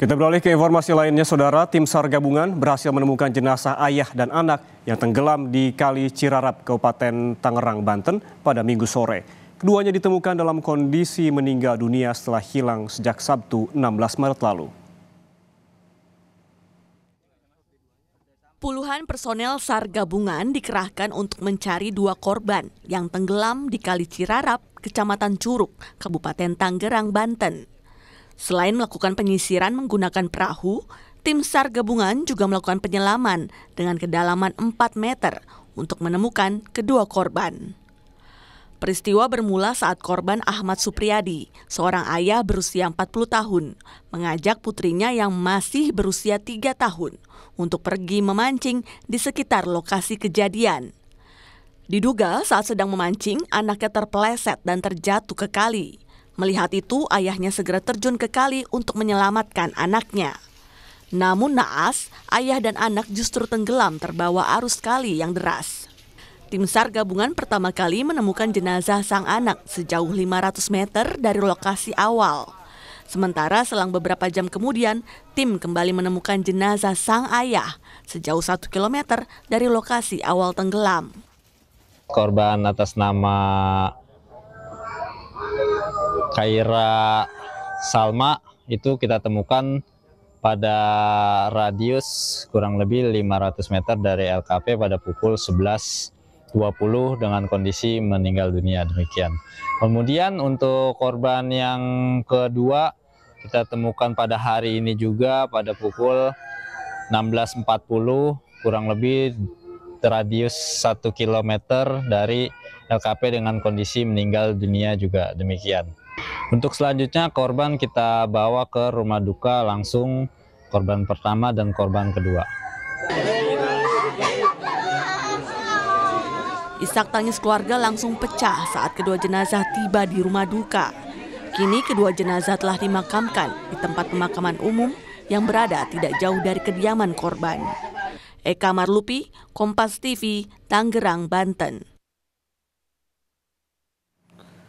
Kita beralih ke informasi lainnya, Saudara. Tim SAR gabungan berhasil menemukan jenazah ayah dan anak yang tenggelam di Kali Cirarap, Kabupaten Tangerang, Banten pada minggu sore. Keduanya ditemukan dalam kondisi meninggal dunia setelah hilang sejak Sabtu 16 Maret lalu. Puluhan personel SAR gabungan dikerahkan untuk mencari dua korban yang tenggelam di Kali Cirarap, Kecamatan Curug, Kabupaten Tangerang, Banten. Selain melakukan penyisiran menggunakan perahu, tim SAR gabungan juga melakukan penyelaman dengan kedalaman 4 meter untuk menemukan kedua korban. Peristiwa bermula saat korban Ahmad Supriyadi, seorang ayah berusia 40 tahun, mengajak putrinya yang masih berusia 3 tahun untuk pergi memancing di sekitar lokasi kejadian. Diduga saat sedang memancing, anaknya terpeleset dan terjatuh ke kali. Melihat itu, ayahnya segera terjun ke kali untuk menyelamatkan anaknya. Namun naas, ayah dan anak justru tenggelam terbawa arus kali yang deras. Tim SAR gabungan pertama kali menemukan jenazah sang anak sejauh 500 meter dari lokasi awal. Sementara selang beberapa jam kemudian, tim kembali menemukan jenazah sang ayah sejauh 1 kilometer dari lokasi awal tenggelam. Korban atas nama Kaira Salma itu kita temukan pada radius kurang lebih 500 meter dari LKP pada pukul 11.20 dengan kondisi meninggal dunia demikian. Kemudian untuk korban yang kedua kita temukan pada hari ini juga pada pukul 16.40 kurang lebih radius 1 km dari LKP dengan kondisi meninggal dunia juga demikian. Untuk selanjutnya korban kita bawa ke rumah duka langsung korban pertama dan korban kedua. Isak tangis keluarga langsung pecah saat kedua jenazah tiba di rumah duka. Kini kedua jenazah telah dimakamkan di tempat pemakaman umum yang berada tidak jauh dari kediaman korban. Eka Marlupi, Kompas TV, Tangerang, Banten.